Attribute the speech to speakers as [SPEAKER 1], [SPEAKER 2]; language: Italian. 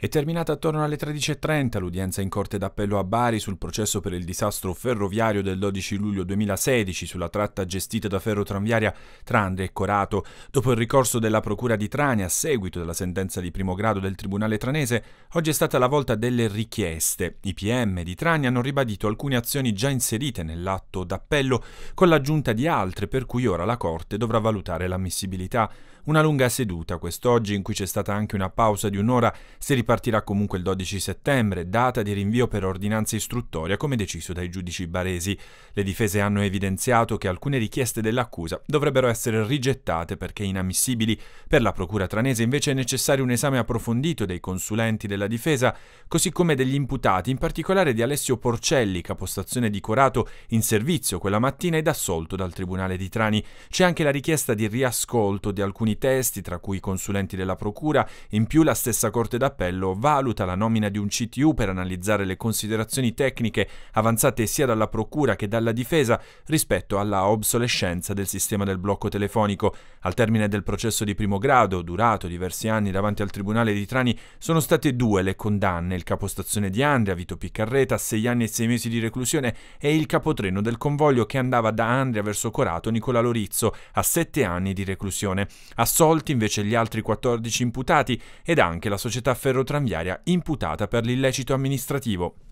[SPEAKER 1] È terminata attorno alle 13.30 l'udienza in Corte d'Appello a Bari sul processo per il disastro ferroviario del 12 luglio 2016 sulla tratta gestita da ferrotranviaria Trande e Corato. Dopo il ricorso della Procura di Trani a seguito della sentenza di primo grado del Tribunale tranese, oggi è stata la volta delle richieste. I PM di Trani hanno ribadito alcune azioni già inserite nell'atto d'appello con l'aggiunta di altre per cui ora la Corte dovrà valutare l'ammissibilità. Una lunga seduta quest'oggi in cui c'è stata anche una pausa di un'ora si è ripartirà comunque il 12 settembre, data di rinvio per ordinanza istruttoria come deciso dai giudici baresi. Le difese hanno evidenziato che alcune richieste dell'accusa dovrebbero essere rigettate perché inammissibili. Per la procura tranese invece è necessario un esame approfondito dei consulenti della difesa, così come degli imputati, in particolare di Alessio Porcelli, capostazione di Corato, in servizio quella mattina ed assolto dal Tribunale di Trani. C'è anche la richiesta di riascolto di alcuni testi, tra cui i consulenti della procura, in più la stessa Corte d'Appello livello, valuta la nomina di un CTU per analizzare le considerazioni tecniche avanzate sia dalla Procura che dalla Difesa rispetto alla obsolescenza del sistema del blocco telefonico. Al termine del processo di primo grado, durato diversi anni davanti al Tribunale di Trani, sono state due le condanne, il capostazione di Andria, Vito Piccarreta, a 6 anni e 6 mesi di reclusione e il capotreno del convoglio che andava da Andria verso Corato, Nicola Lorizzo, a 7 anni di reclusione. Assolti invece gli altri 14 imputati ed anche la società ferroviaria tranviaria imputata per l'illecito amministrativo.